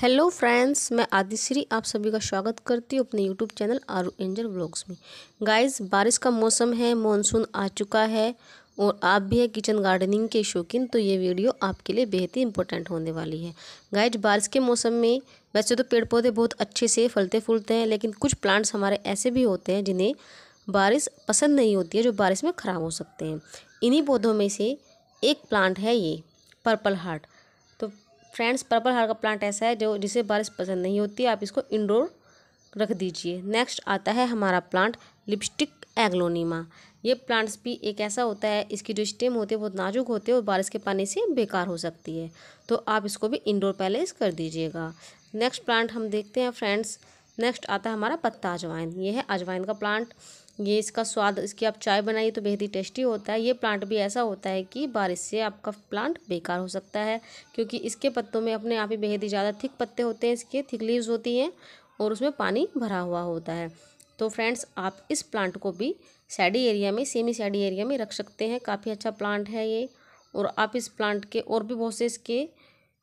hello friends मैं आदिश्री आप सभी का स्वागत करती हूँ अपने YouTube channel Aaru angel blogs में गाइस बारिश का मौसम है मॉनसून आ चुका है और आप भी हैं किचन गार्डनिंग के शौकीन तो ये वीडियो आपके लिए बेहद ही इंपॉर्टेंट होने वाली है गाइस बारिश के मौसम में वैसे तो पेड़ पौधे बहुत अच्छे से फलते फूलते हैं लेकिन कुछ प्लांट्स हमारे ऐसे भी होते हैं जिन्हें बारिश पसंद नहीं होती है जो बारिश में ख़राब हो सकते हैं इन्हीं पौधों में से एक प्लांट है ये पर्पल हार्ट फ्रेंड्स पर्पल हार का प्लांट ऐसा है जो जिसे बारिश पसंद नहीं होती आप इसको इंडोर रख दीजिए नेक्स्ट आता है हमारा प्लांट लिपस्टिक एग्लोनीमा ये प्लांट्स भी एक ऐसा होता है इसकी जो स्टेम होती है बहुत नाजुक होते हैं और बारिश के पानी से बेकार हो सकती है तो आप इसको भी इंडोर पैलेस कर दीजिएगा नेक्स्ट प्लांट हम देखते हैं फ्रेंड्स नेक्स्ट आता है हमारा पत्ता अजवाइन ये है अजवाइन का प्लांट ये इसका स्वाद इसकी आप चाय बनाइए तो बेहद ही टेस्टी होता है ये प्लांट भी ऐसा होता है कि बारिश से आपका प्लांट बेकार हो सकता है क्योंकि इसके पत्तों में अपने आप ही बेहद ही ज़्यादा थिक पत्ते होते हैं इसके थिक लीव्स होती हैं और उसमें पानी भरा हुआ होता है तो फ्रेंड्स आप इस प्लांट को भी सैडी एरिया में सेमी सैडी एरिया में रख सकते हैं काफ़ी अच्छा प्लांट है ये और आप इस प्लांट के और भी बहुत से इसके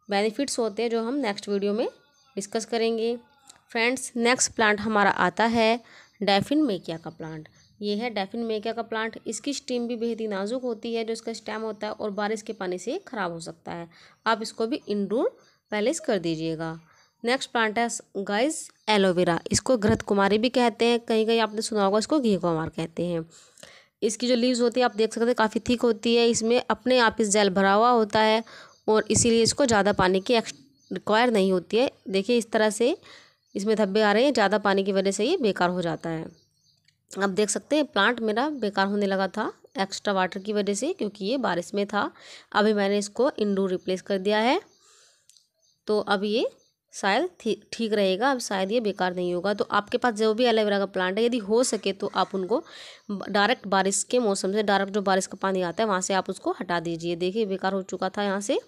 बेनिफिट्स होते हैं जो हम नेक्स्ट वीडियो में डिस्कस करेंगे फ्रेंड्स नेक्स्ट प्लांट हमारा आता है डैफिन मेकिया का प्लांट ये है डैफिन मेकिया का प्लांट इसकी स्टीम भी बेहद ही नाजुक होती है जो इसका स्टेम होता है और बारिश के पानी से ख़राब हो सकता है आप इसको भी इंडोर पैलेस कर दीजिएगा नेक्स्ट प्लांट है गाइस एलोवेरा इसको घृत कुमारी भी कहते हैं कहीं कहीं आपने सुना होगा इसको घी कुमार कहते हैं इसकी जो लीव्स होती है आप देख सकते हैं काफ़ी थिक होती है इसमें अपने आप इस जेल भरा हुआ होता है और इसीलिए इसको ज़्यादा पानी की रिक्वायर नहीं होती है देखिए इस तरह से इसमें धब्बे आ रहे हैं ज़्यादा पानी की वजह से ये बेकार हो जाता है अब देख सकते हैं प्लांट मेरा बेकार होने लगा था एक्स्ट्रा वाटर की वजह से क्योंकि ये बारिश में था अभी मैंने इसको इंडोर रिप्लेस कर दिया है तो अब ये शायद ठीक रहेगा अब शायद ये बेकार नहीं होगा तो आपके पास जो भी एलोवेरा का प्लांट है यदि हो सके तो आप उनको डायरेक्ट बारिश के मौसम से डायरेक्ट जो बारिश का पानी आता है वहाँ से आप उसको हटा दीजिए देखिए बेकार हो चुका था यहाँ से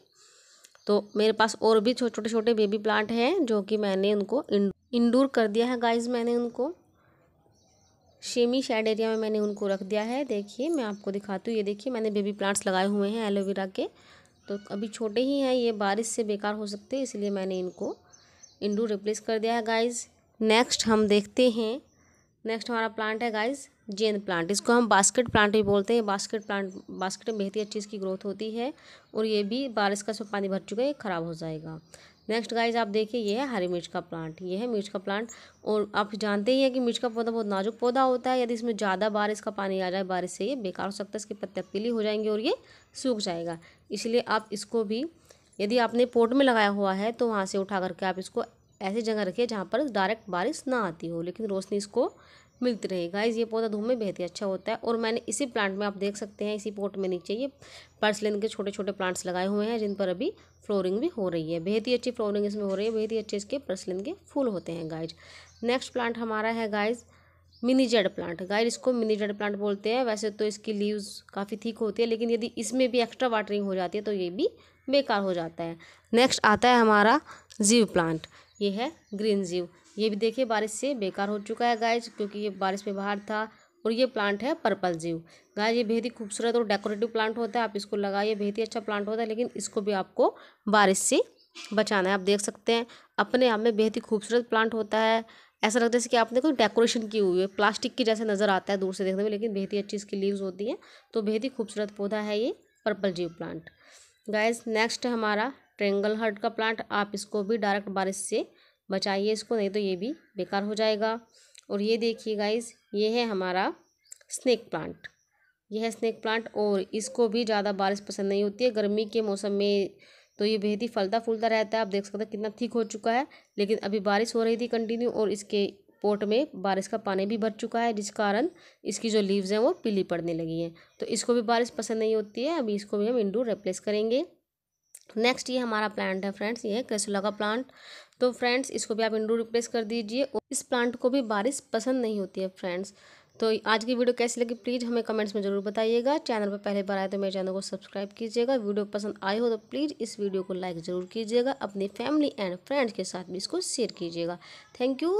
तो मेरे पास और भी छोटे छोटे छोटे बेबी प्लांट हैं जो कि मैंने उनको इंडोर कर दिया है गाइज मैंने उनको शेमी शेड एरिया में मैंने उनको रख दिया है देखिए मैं आपको दिखाती हूँ ये देखिए मैंने बेबी प्लांट्स लगाए हुए हैं एलोवेरा के तो अभी छोटे ही हैं ये बारिश से बेकार हो सकते हैं इसलिए मैंने इनको इंडोर रिप्लेस कर दिया है गाइज़ नेक्स्ट हम देखते हैं नेक्स्ट हमारा प्लांट है गाइस जेन प्लांट इसको हम बास्केट प्लांट भी बोलते हैं बास्केट प्लांट बास्केट में बेहद ही अच्छी इसकी ग्रोथ होती है और ये भी बारिश का सब पानी भर चुका है ख़राब हो जाएगा नेक्स्ट गाइज आप देखिए ये है हरी मिर्च का प्लांट ये है मिर्च का प्लांट और आप जानते ही हैं कि मिर्च का पौधा बहुत नाजुक पौधा होता है यदि इसमें ज़्यादा बारिश का पानी आ जाए बारिश से ये बेकार हो सकता है इसकी पत्तियाँ पीली हो जाएंगी और ये सूख जाएगा इसलिए आप इसको भी यदि आपने पोट में लगाया हुआ है तो वहाँ से उठा करके आप इसको ऐसी जगह रखिए जहाँ पर डायरेक्ट बारिश ना आती हो लेकिन रोशनी इसको मिलती रही गाइज ये पौधा धूप में बेहद ही अच्छा होता है और मैंने इसी प्लांट में आप देख सकते हैं इसी पोट में नीचे ये पर्सलिन के छोटे छोटे प्लांट्स लगाए हुए हैं जिन पर अभी फ्लोरिंग भी हो रही है बेहद ही अच्छी फ्लोरिंग इसमें हो रही है बेहद ही अच्छे इसके पर्सलिन के फूल होते हैं गाइज नेक्स्ट प्लांट हमारा है guys mini jade plant guys इसको मिनी जेड प्लांट बोलते हैं वैसे तो इसकी लीव्स काफ़ी ठीक होती है लेकिन यदि इसमें भी एक्स्ट्रा वाटरिंग हो जाती है तो ये भी बेकार हो जाता है नेक्स्ट आता है हमारा जीव प्लांट ये है ग्रीन जीव ये भी देखिए बारिश से बेकार हो चुका है गाइज क्योंकि ये बारिश में बाहर था और ये प्लांट है पर्पल जीव गाय ये बेहद ही खूबसूरत और डेकोरेटिव प्लांट होता है आप इसको लगाइए बेहद ही अच्छा प्लांट होता है लेकिन इसको भी आपको बारिश से बचाना है आप देख सकते हैं अपने आप में बेहद ही खूबसूरत प्लांट होता है ऐसा लगता है जैसे कि आपने कोई डेकोरेशन की हुई है प्लास्टिक की जैसे नज़र आता है दूर से देखने में लेकिन बेहद ही अच्छी इसकी लीव्स होती हैं तो बेहद ही खूबसूरत पौधा है ये purple jew plant guys next हमारा ट्रेंगल हर्ट का प्लांट आप इसको भी डायरेक्ट बारिश से बचाइए इसको नहीं तो ये भी बेकार हो जाएगा और ये देखिए गाइस ये है हमारा स्नेक प्लांट यह है स्नेक प्लांट और इसको भी ज़्यादा बारिश पसंद नहीं होती है गर्मी के मौसम में तो ये बेहद ही फलता फूलता रहता है आप देख सकते हैं कितना ठीक हो चुका है लेकिन अभी बारिश हो रही थी कंटिन्यू और इसके पोट में बारिश का पानी भी भर चुका है जिस कारण इसकी जो लीव्स हैं वो पीली पड़ने लगी हैं तो इसको भी बारिश पसंद नहीं होती है अभी इसको भी हम इंडोर रिप्लेस करेंगे नेक्स्ट ये हमारा प्लांट है फ्रेंड्स ये है क्रेसुला का प्लांट तो फ्रेंड्स इसको भी आप इंडोर रिप्लेस कर दीजिए और इस प्लांट को भी बारिश पसंद नहीं होती है फ्रेंड्स तो आज की वीडियो कैसी लगी प्लीज़ हमें कमेंट्स में ज़रूर बताइएगा चैनल पर पहले बार आए तो मेरे चैनल को सब्सक्राइब कीजिएगा वीडियो पसंद आई हो तो प्लीज़ इस वीडियो को लाइक ज़रूर कीजिएगा अपनी फैमिली एंड फ्रेंड्स के साथ भी इसको शेयर कीजिएगा थैंक यू